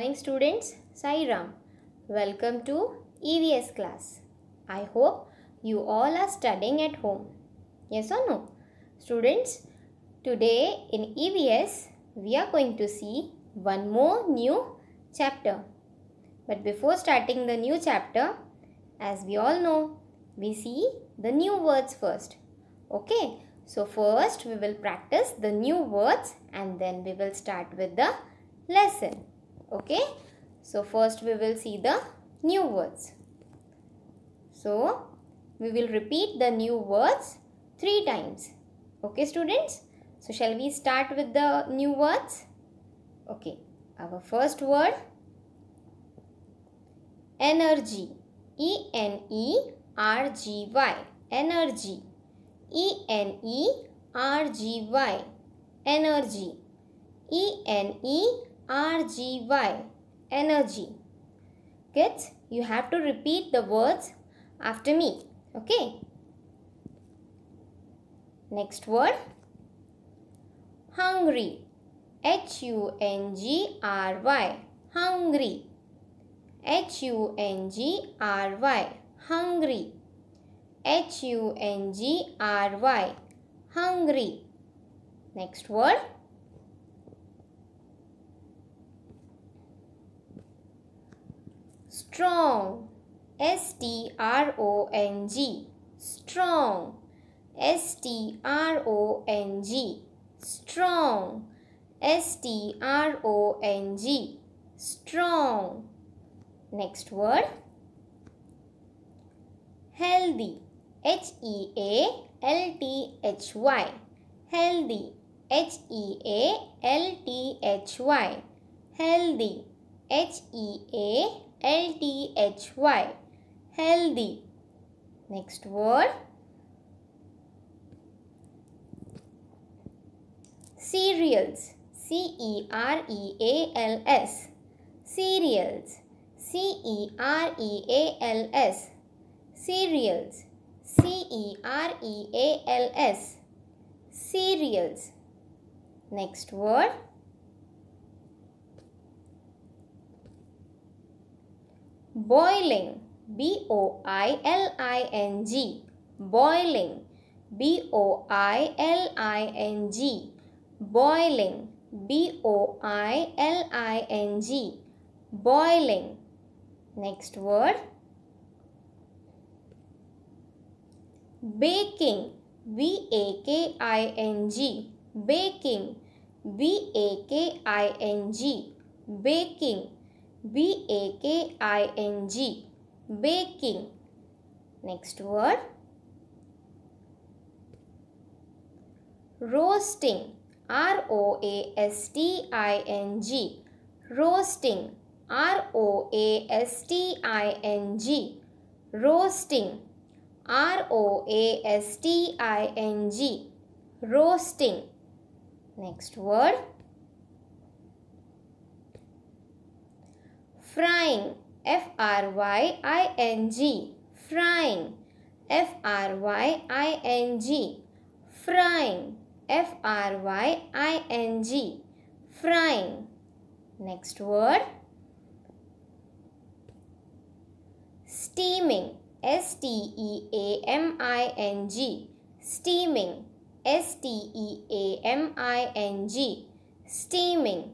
Morning students, Sai Ram. Welcome to EVS class. I hope you all are studying at home. Yes or no? Students, today in EVS, we are going to see one more new chapter. But before starting the new chapter, as we all know, we see the new words first. Okay, so first we will practice the new words and then we will start with the lesson. Okay. So first we will see the new words. So we will repeat the new words three times. Okay students. So shall we start with the new words? Okay. Our first word energy. E N E R G Y. Energy. E N E R G Y. Energy. E N E RGY, energy. Kids, you have to repeat the words after me. Okay. Next word. Hungry. H-U-N-G-R-Y. Hungry. H-U-N-G-R-Y. Hungry. H-U-N-G-R-Y. Hungry. Next word. strong S T R O N G strong S T R O N G strong S T R O N G strong next word healthy H E A L T H Y healthy H E A L T H Y healthy H E A L T H Y. Healthy. Next word. Cereals. C E R E A L S. Cereals. C E R E A L S. Cereals. C E R E A L S. Cereals. Next word. boiling B O I L I N G boiling B O I L I N G boiling B O I L I N G boiling next word baking B A K I N G baking B A K I N G baking B A K I N G baking. Next word roasting R O A S T I N G roasting R O A S T I N G roasting R O A S T I N G roasting next word frying F R Y I N G frying F R Y I N G frying F R Y I N G frying next word steaming S T E A M I N G steaming S T E A M I N G steaming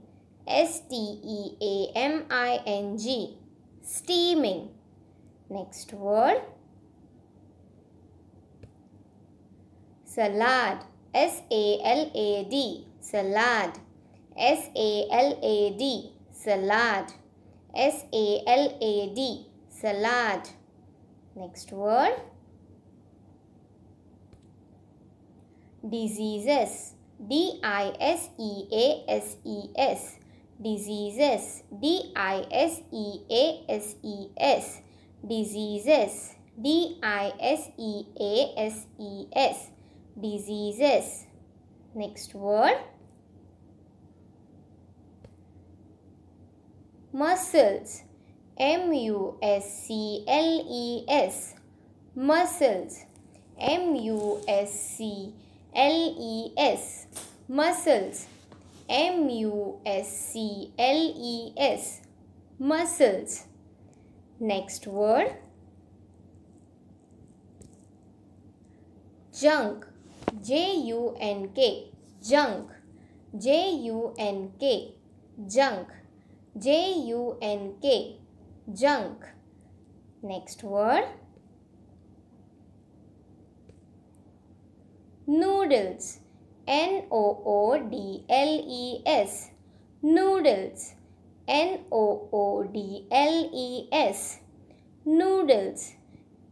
S T E A M I N G. Steaming. Next word. Salad. S A L A D. Salad. S A L A D. Salad. S A L A D. Salad. Next word. Diseases. D I S E A S E S diseases D I S E A S E S diseases D I S E A S E S diseases next word muscles M U S C L E S muscles M U S C L E S muscles M U S C L E S muscles. Next word junk J U N K junk J U N K junk J U N K junk next word noodles N O O D L E S Noodles N O O D L E S Noodles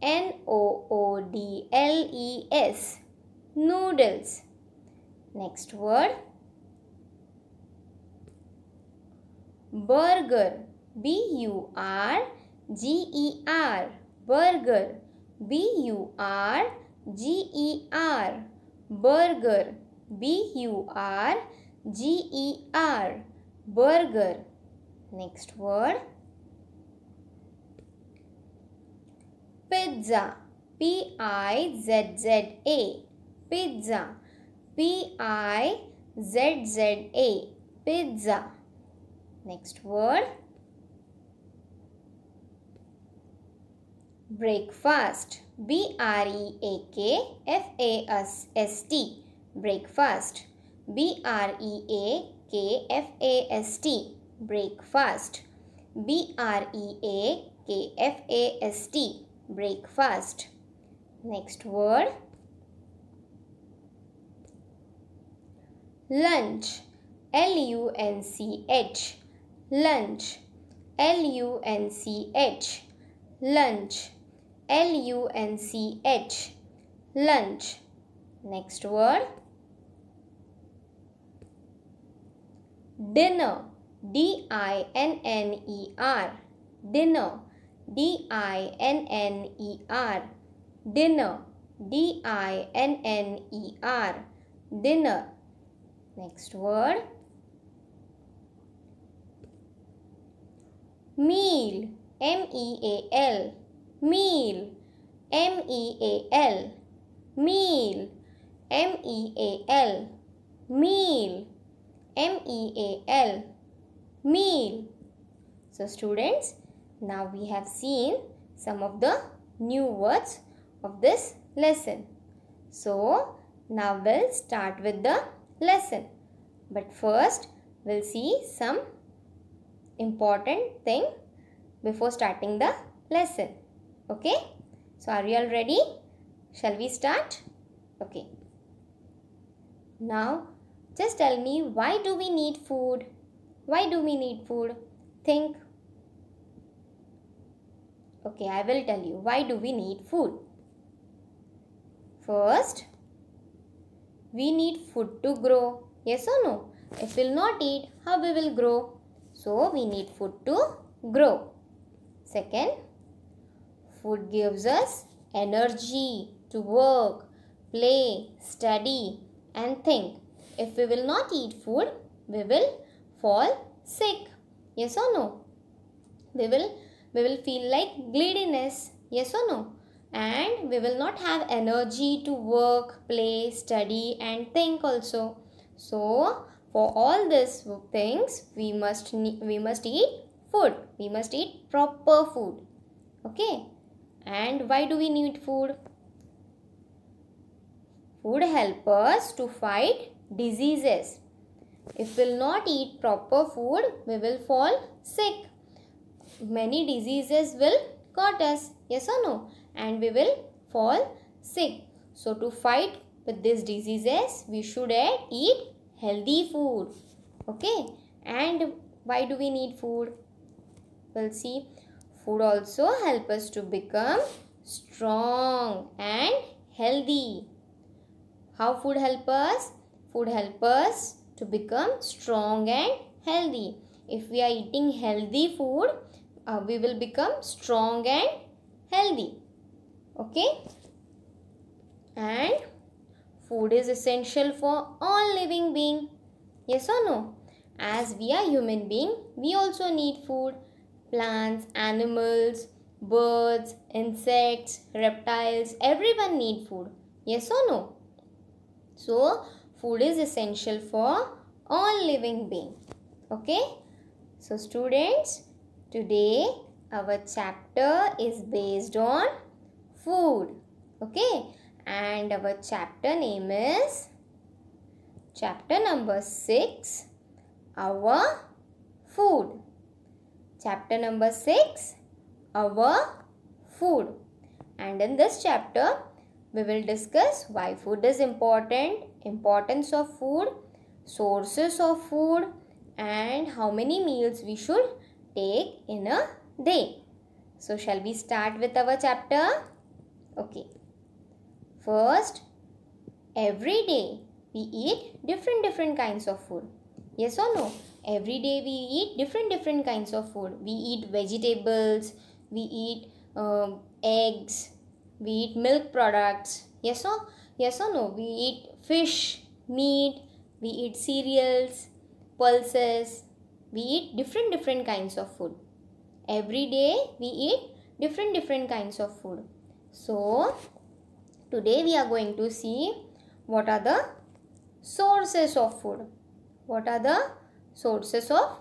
N O O D L E S Noodles Next word Burger B U R G E R Burger B U R G E R Burger B U R G E R burger next word pizza P I Z Z A pizza P I Z Z A pizza next word breakfast b r e a k f a s s t breakfast b r e a k f a s t breakfast b r e a k f a s t breakfast next word lunch l u n c h lunch l u n c h lunch l u n c h lunch next word dinner D I N N E R dinner D I N N E R dinner D I N N E R dinner next word meal M E A L meal M E A L meal M E A L meal, meal. M-E-A-L, meal. So students, now we have seen some of the new words of this lesson. So now we'll start with the lesson. But first we'll see some important thing before starting the lesson. Okay. So are you all ready? Shall we start? Okay. Now just tell me why do we need food? Why do we need food? Think. Okay, I will tell you. Why do we need food? First, we need food to grow. Yes or no? If we will not eat, how we will grow? So, we need food to grow. Second, food gives us energy to work, play, study and think. If we will not eat food, we will fall sick. Yes or no? We will, we will feel like greediness. Yes or no? And we will not have energy to work, play, study and think also. So, for all these things, we must, we must eat food. We must eat proper food. Okay. And why do we need food? Food help us to fight diseases. If we will not eat proper food, we will fall sick. Many diseases will got us, yes or no? And we will fall sick. So to fight with these diseases, we should eh, eat healthy food. Okay. And why do we need food? We'll see. Food also help us to become strong and healthy. How food help us? Food helps us to become strong and healthy. If we are eating healthy food, uh, we will become strong and healthy. Okay? And food is essential for all living being. Yes or no? As we are human being, we also need food. Plants, animals, birds, insects, reptiles, everyone need food. Yes or no? So, Food is essential for all living being. Okay. So students, today our chapter is based on food. Okay. And our chapter name is chapter number 6 our food chapter number 6 our food and in this chapter we will discuss why food is important importance of food sources of food and how many meals we should take in a day so shall we start with our chapter okay first every day we eat different different kinds of food yes or no every day we eat different different kinds of food we eat vegetables we eat um, eggs we eat milk products yes or yes or no we eat fish, meat, we eat cereals, pulses, we eat different different kinds of food. Every day we eat different different kinds of food. So today we are going to see what are the sources of food. What are the sources of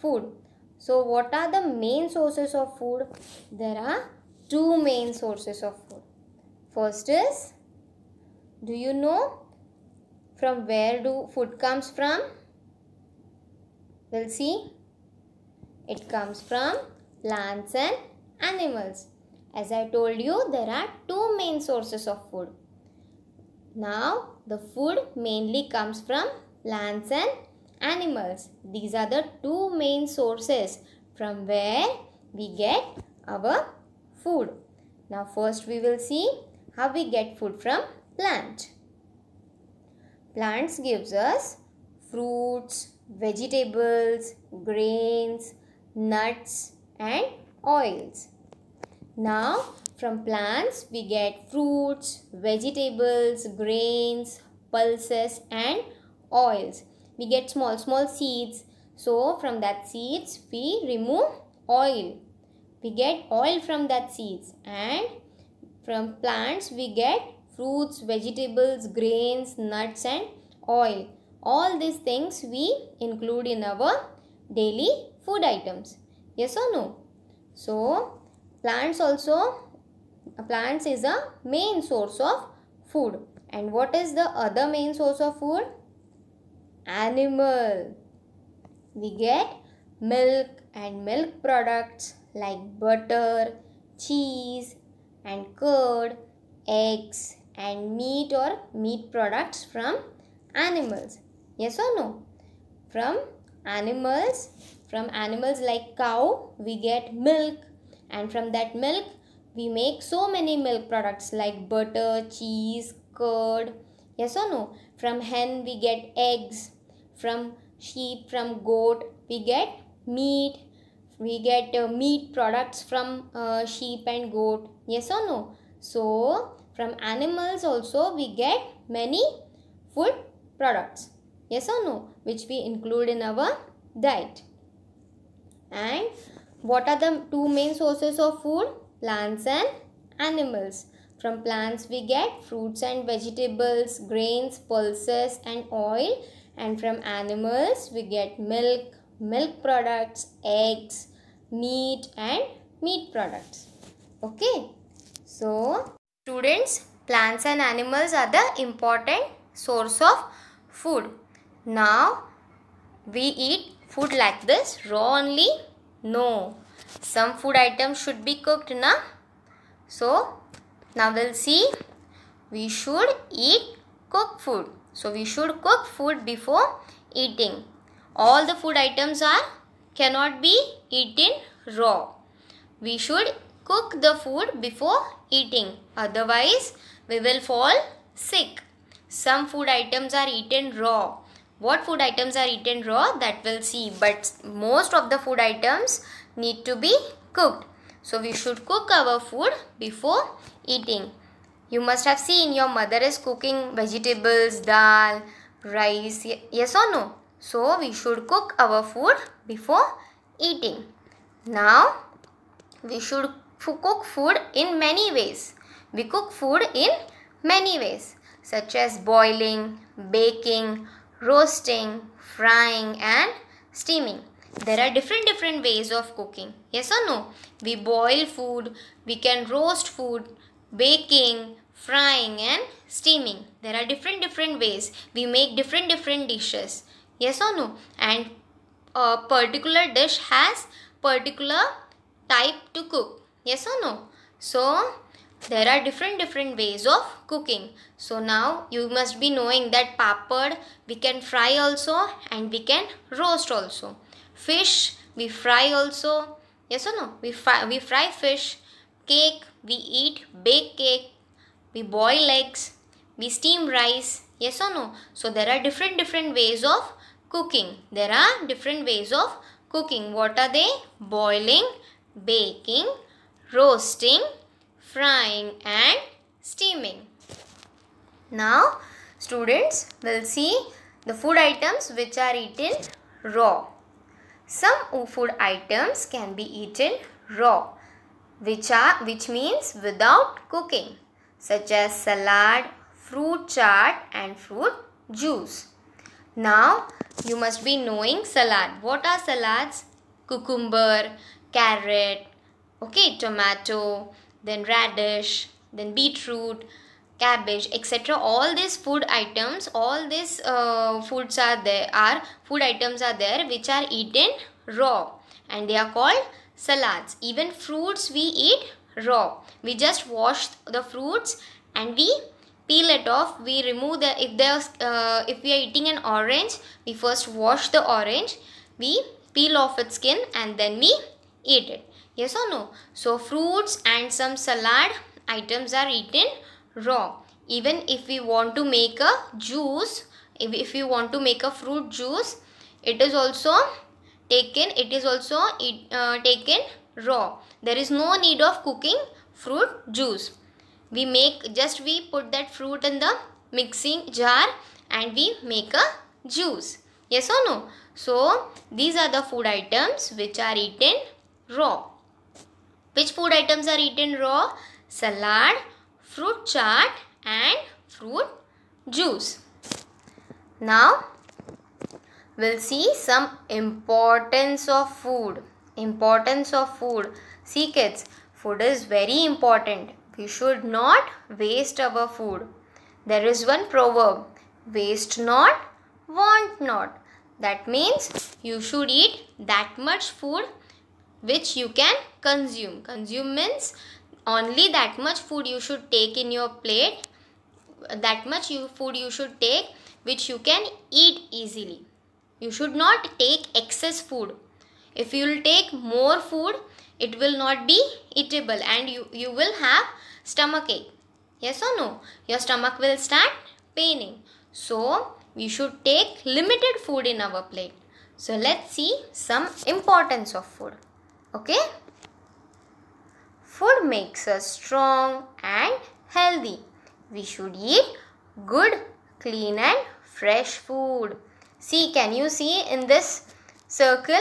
food? So what are the main sources of food? There are two main sources of food. First is, do you know from where do food comes from? We'll see. It comes from plants and animals. As I told you, there are two main sources of food. Now, the food mainly comes from plants and animals. These are the two main sources from where we get our food. Now, first we will see how we get food from plant. Plants gives us fruits, vegetables, grains, nuts and oils. Now from plants we get fruits, vegetables, grains, pulses and oils. We get small small seeds. So from that seeds we remove oil. We get oil from that seeds and from plants we get fruits, vegetables, grains, nuts and oil. All these things we include in our daily food items. Yes or no? So, plants also, plants is a main source of food. And what is the other main source of food? Animal. We get milk and milk products like butter, cheese and curd, eggs, and meat or meat products from animals. Yes or no? From animals, from animals like cow, we get milk and from that milk, we make so many milk products like butter, cheese, curd. Yes or no? From hen, we get eggs. From sheep, from goat, we get meat. We get uh, meat products from uh, sheep and goat. Yes or no? So, from animals also we get many food products. Yes or no? Which we include in our diet. And what are the two main sources of food? Plants and animals. From plants we get fruits and vegetables, grains, pulses and oil. And from animals we get milk, milk products, eggs, meat and meat products. Okay. So, Students, plants and animals are the important source of food. Now, we eat food like this raw only? No. Some food items should be cooked, na? So, now we'll see. We should eat cooked food. So, we should cook food before eating. All the food items are cannot be eaten raw. We should cook the food before eating. Otherwise, we will fall sick. Some food items are eaten raw. What food items are eaten raw that we'll see. But most of the food items need to be cooked. So we should cook our food before eating. You must have seen your mother is cooking vegetables, dal, rice. Yes or no? So we should cook our food before eating. Now we should cook food in many ways. We cook food in many ways such as boiling, baking, roasting, frying and steaming. There are different different ways of cooking. Yes or no? We boil food, we can roast food, baking, frying and steaming. There are different different ways. We make different different dishes. Yes or no? And a particular dish has particular type to cook. Yes or no? So, there are different different ways of cooking. So, now you must be knowing that papad we can fry also and we can roast also. Fish we fry also. Yes or no? We fry, we fry fish. Cake we eat bake cake. We boil eggs. We steam rice. Yes or no? So, there are different different ways of cooking. There are different ways of cooking. What are they? Boiling, baking, roasting, frying and steaming. Now students will see the food items which are eaten raw. Some food items can be eaten raw which are which means without cooking such as salad, fruit chaat and fruit juice. Now you must be knowing salad. What are salads? Cucumber, carrot, okay tomato then radish then beetroot cabbage etc all these food items all these uh, foods are there are food items are there which are eaten raw and they are called salads even fruits we eat raw we just wash the fruits and we peel it off we remove the if there's uh, if we are eating an orange we first wash the orange we peel off its skin and then we eat it Yes or no? So fruits and some salad items are eaten raw. Even if we want to make a juice, if, if we want to make a fruit juice, it is also taken, it is also eat, uh, taken raw. There is no need of cooking fruit juice. We make, just we put that fruit in the mixing jar and we make a juice. Yes or no? So, these are the food items which are eaten raw. Which food items are eaten raw? Salad, fruit chart, and fruit juice. Now, we'll see some importance of food. Importance of food. See kids, food is very important. We should not waste our food. There is one proverb, waste not, want not. That means you should eat that much food which you can consume. Consume means only that much food you should take in your plate, that much you, food you should take which you can eat easily. You should not take excess food. If you will take more food, it will not be eatable and you, you will have stomach ache. Yes or no? Your stomach will start paining. So, we should take limited food in our plate. So, let's see some importance of food. Okay? Food makes us strong and healthy. We should eat good, clean and fresh food. See, can you see in this circle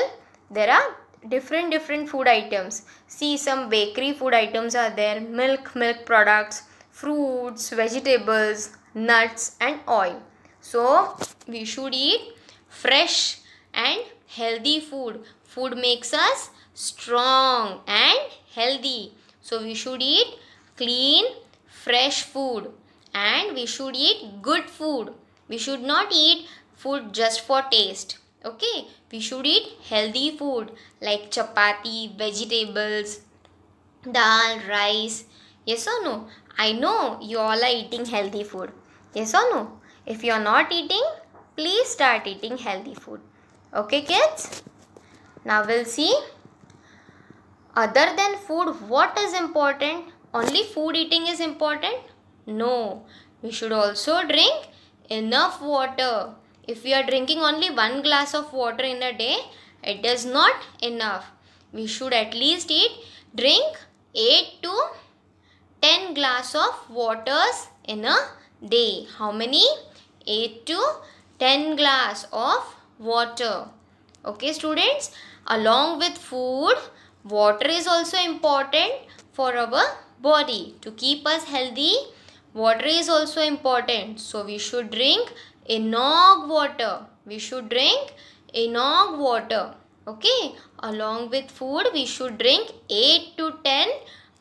there are different different food items. See some bakery food items are there, milk, milk products, fruits, vegetables, nuts and oil. So, we should eat fresh and healthy food. Food makes us strong and healthy. So we should eat clean, fresh food and we should eat good food. We should not eat food just for taste. Okay, we should eat healthy food like chapati, vegetables, dal, rice. Yes or no? I know you all are eating healthy food. Yes or no? If you are not eating, please start eating healthy food. Okay kids? Now we'll see other than food what is important only food eating is important no we should also drink enough water if we are drinking only one glass of water in a day it is not enough we should at least eat drink 8 to 10 glass of waters in a day how many 8 to 10 glass of water okay students along with food Water is also important for our body to keep us healthy. Water is also important. So we should drink enough water. We should drink enough water. Okay. Along with food, we should drink 8 to 10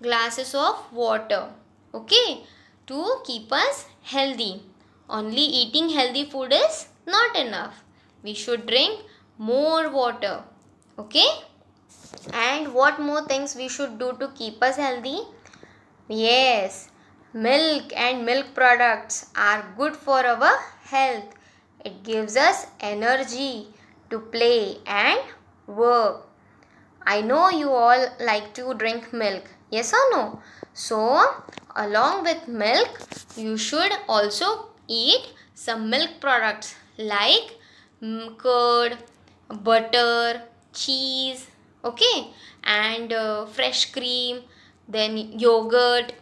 glasses of water. Okay. To keep us healthy. Only eating healthy food is not enough. We should drink more water. Okay and what more things we should do to keep us healthy yes milk and milk products are good for our health it gives us energy to play and work i know you all like to drink milk yes or no so along with milk you should also eat some milk products like mm, curd butter cheese okay and uh, fresh cream then yogurt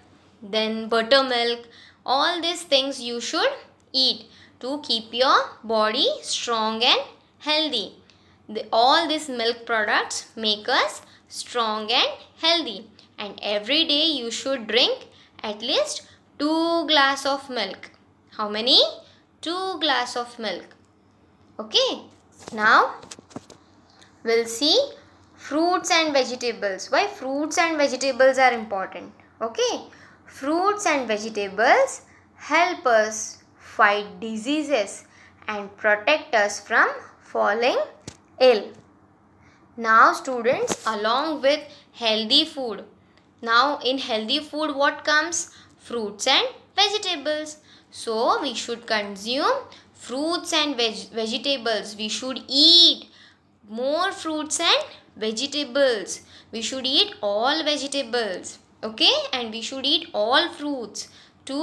then buttermilk all these things you should eat to keep your body strong and healthy the, all these milk products make us strong and healthy and every day you should drink at least 2 glass of milk how many 2 glass of milk okay now we'll see fruits and vegetables why fruits and vegetables are important okay fruits and vegetables help us fight diseases and protect us from falling ill now students along with healthy food now in healthy food what comes fruits and vegetables so we should consume fruits and veg vegetables we should eat more fruits and vegetables we should eat all vegetables okay and we should eat all fruits to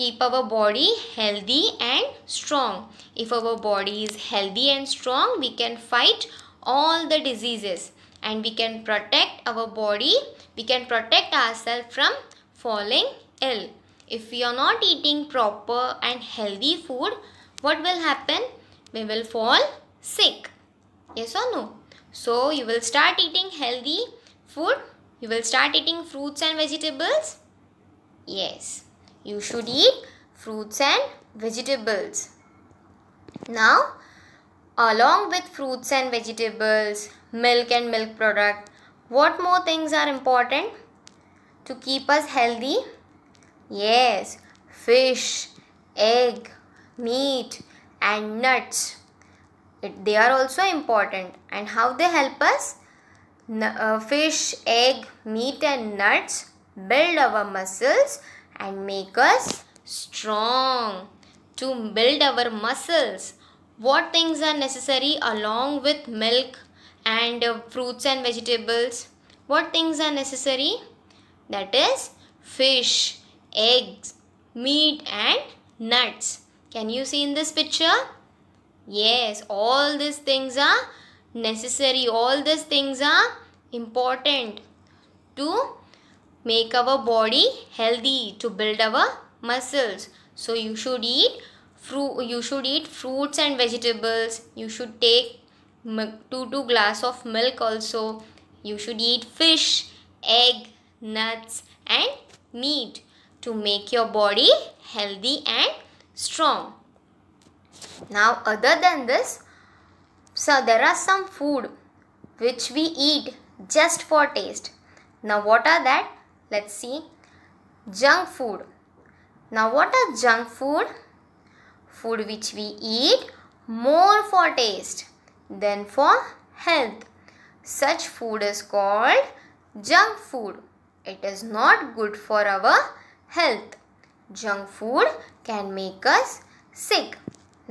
keep our body healthy and strong. If our body is healthy and strong, we can fight all the diseases and we can protect our body, we can protect ourselves from falling ill. If we are not eating proper and healthy food, what will happen? We will fall sick. Yes or no? So you will start eating healthy food. You will start eating fruits and vegetables. Yes, you should eat fruits and vegetables. Now, along with fruits and vegetables, milk and milk product, what more things are important to keep us healthy? Yes, fish, egg, meat and nuts it, they are also important and how they help us uh, fish egg meat and nuts build our muscles and make us strong to build our muscles what things are necessary along with milk and uh, fruits and vegetables what things are necessary that is fish eggs meat and nuts can you see in this picture Yes, all these things are necessary. All these things are important to make our body healthy, to build our muscles. So you should eat fruit. You should eat fruits and vegetables. You should take two two glass of milk also. You should eat fish, egg, nuts, and meat to make your body healthy and strong. Now other than this, so there are some food which we eat just for taste. Now what are that? Let's see. Junk food. Now what are junk food? Food which we eat more for taste than for health. Such food is called junk food. It is not good for our health. Junk food can make us sick.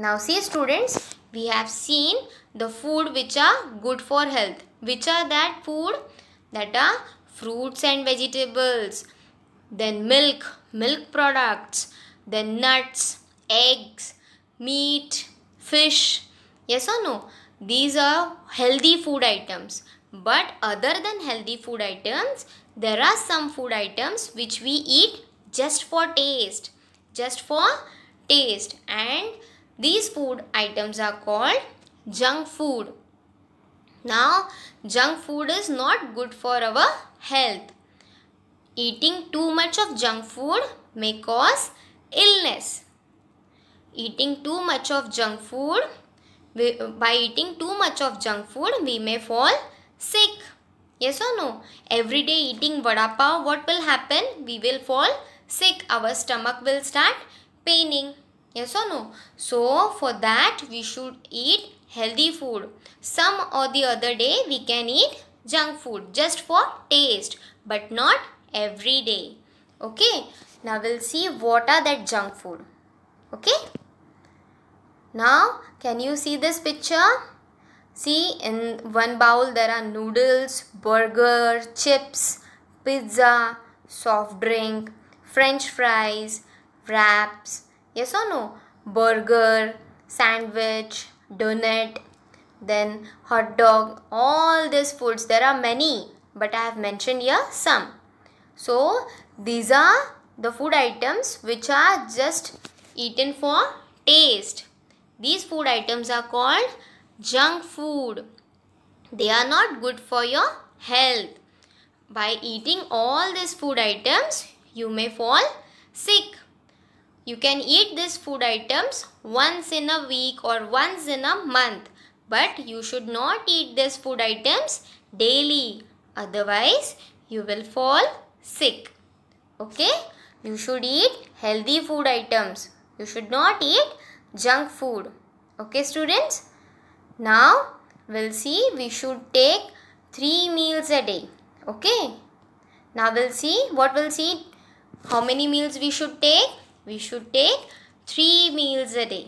Now see students, we have seen the food which are good for health. Which are that food? That are fruits and vegetables. Then milk, milk products. Then nuts, eggs, meat, fish. Yes or no? These are healthy food items. But other than healthy food items, there are some food items which we eat just for taste. Just for taste. And these food items are called junk food. Now, junk food is not good for our health. Eating too much of junk food may cause illness. Eating too much of junk food, by eating too much of junk food, we may fall sick. Yes or no? Every day eating vada pav, what will happen? We will fall sick. Our stomach will start paining. Yes or no? So for that we should eat healthy food. Some or the other day we can eat junk food just for taste but not every day. Okay. Now we'll see what are that junk food. Okay. Now can you see this picture? See in one bowl there are noodles, burger, chips, pizza, soft drink, french fries, wraps, Yes or no? Burger, sandwich, donut, then hot dog, all these foods. There are many, but I have mentioned here some. So, these are the food items which are just eaten for taste. These food items are called junk food. They are not good for your health. By eating all these food items, you may fall sick. You can eat these food items once in a week or once in a month. But you should not eat these food items daily. Otherwise, you will fall sick. Okay? You should eat healthy food items. You should not eat junk food. Okay, students? Now, we'll see we should take 3 meals a day. Okay? Now, we'll see what we'll see how many meals we should take we should take three meals a day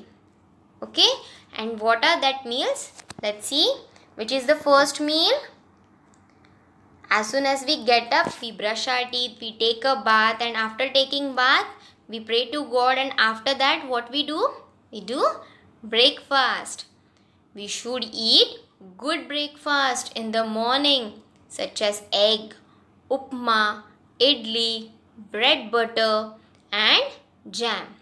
okay and what are that meals let's see which is the first meal as soon as we get up we brush our teeth we take a bath and after taking bath we pray to god and after that what we do we do breakfast we should eat good breakfast in the morning such as egg upma idli bread butter and jam.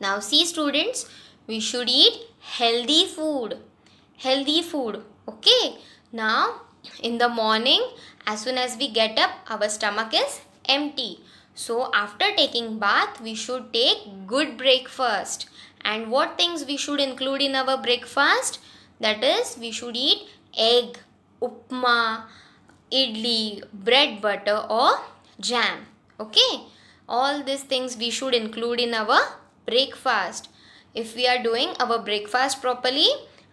Now see students, we should eat healthy food. Healthy food. Okay. Now in the morning, as soon as we get up, our stomach is empty. So after taking bath, we should take good breakfast. And what things we should include in our breakfast? That is, we should eat egg, upma, idli, bread butter or jam. Okay all these things we should include in our breakfast if we are doing our breakfast properly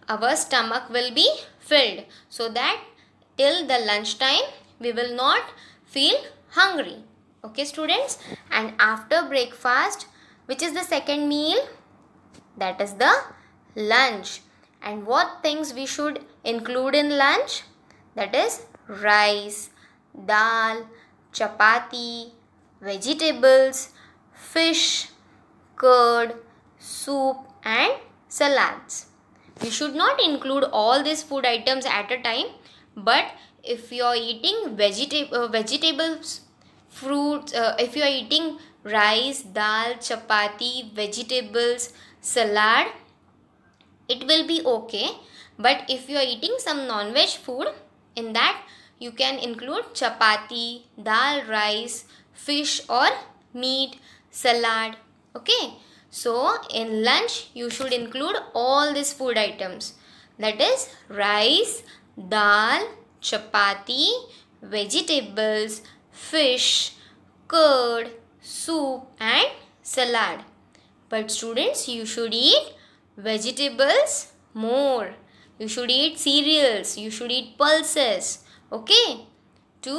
our stomach will be filled so that till the lunchtime we will not feel hungry okay students and after breakfast which is the second meal that is the lunch and what things we should include in lunch that is rice dal chapati vegetables, fish, curd, soup and salads. You should not include all these food items at a time but if you are eating vegeta uh, vegetables, fruits, uh, if you are eating rice, dal, chapati, vegetables, salad, it will be okay. But if you are eating some non-veg food, in that you can include chapati, dal, rice, fish or meat, salad. Okay. So in lunch you should include all these food items that is rice, dal, chapati, vegetables, fish, curd, soup and salad. But students you should eat vegetables more. You should eat cereals, you should eat pulses. Okay? To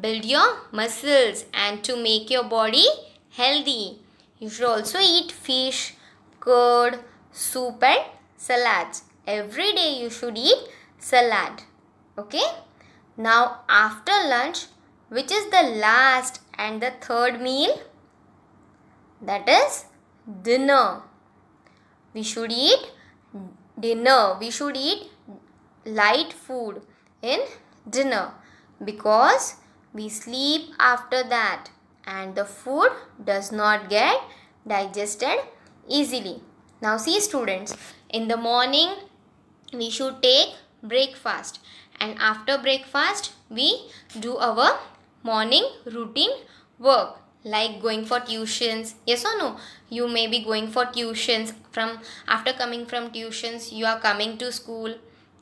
build your muscles and to make your body healthy. You should also eat fish, curd, soup and salads. Every day you should eat salad. Okay. Now after lunch, which is the last and the third meal? That is dinner. We should eat dinner. We should eat light food in dinner because we sleep after that and the food does not get digested easily. Now see students, in the morning we should take breakfast and after breakfast we do our morning routine work like going for tuitions yes or no you may be going for tuitions from after coming from tuitions you are coming to school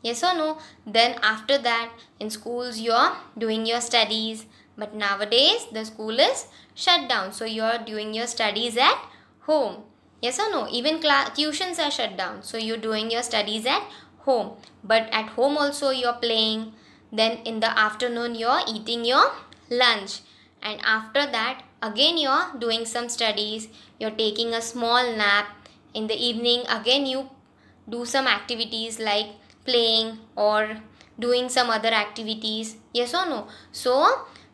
yes or no then after that in schools you're doing your studies but nowadays the school is shut down so you're doing your studies at home yes or no even class tuitions are shut down so you're doing your studies at home but at home also you're playing then in the afternoon you're eating your lunch and after that again you're doing some studies you're taking a small nap in the evening again you do some activities like playing or doing some other activities yes or no so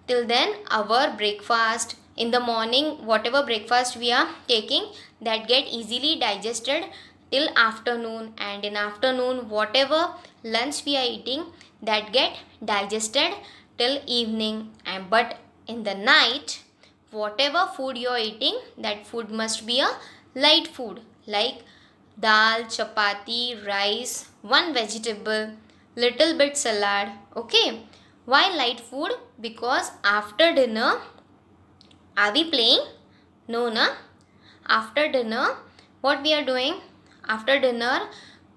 till then our breakfast in the morning whatever breakfast we are taking that get easily digested till afternoon and in afternoon whatever lunch we are eating that get digested till evening and but in the night whatever food you are eating that food must be a light food like dal chapati rice one vegetable, little bit salad. Okay. Why light food? Because after dinner, are we playing? No, na. After dinner, what we are doing? After dinner,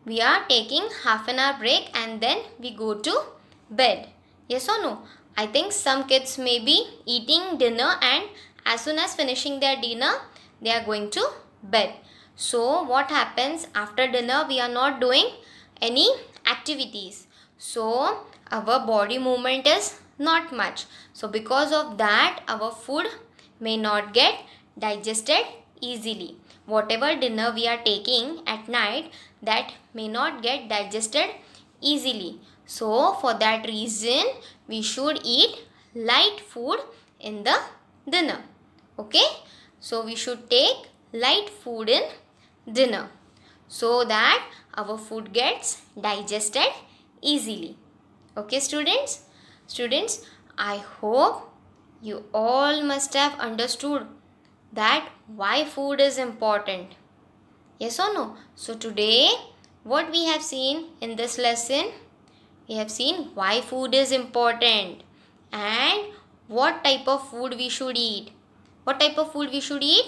we are taking half an hour break and then we go to bed. Yes or no? I think some kids may be eating dinner and as soon as finishing their dinner, they are going to bed. So what happens after dinner? We are not doing any activities so our body movement is not much so because of that our food may not get digested easily whatever dinner we are taking at night that may not get digested easily so for that reason we should eat light food in the dinner okay so we should take light food in dinner so that our food gets digested easily. Okay students? Students, I hope you all must have understood that why food is important. Yes or no? So today what we have seen in this lesson? We have seen why food is important and what type of food we should eat. What type of food we should eat?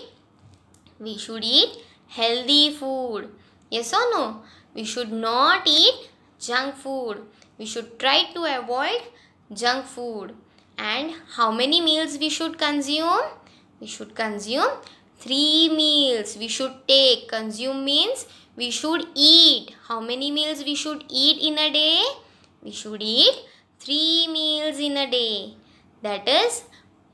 We should eat healthy food. Yes or no? We should not eat junk food. We should try to avoid junk food. And how many meals we should consume? We should consume three meals. We should take. Consume means we should eat. How many meals we should eat in a day? We should eat three meals in a day. That is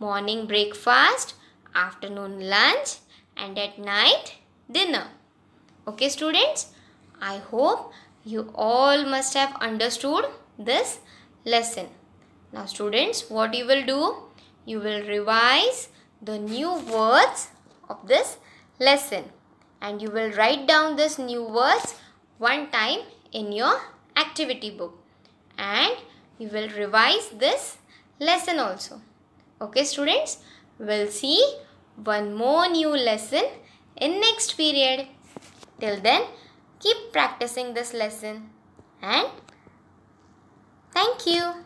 morning breakfast, afternoon lunch and at night dinner. Okay students? I hope you all must have understood this lesson. Now students, what you will do? You will revise the new words of this lesson and you will write down this new words one time in your activity book and you will revise this lesson also. Okay students, we'll see one more new lesson in next period. Till then, Keep practicing this lesson and thank you.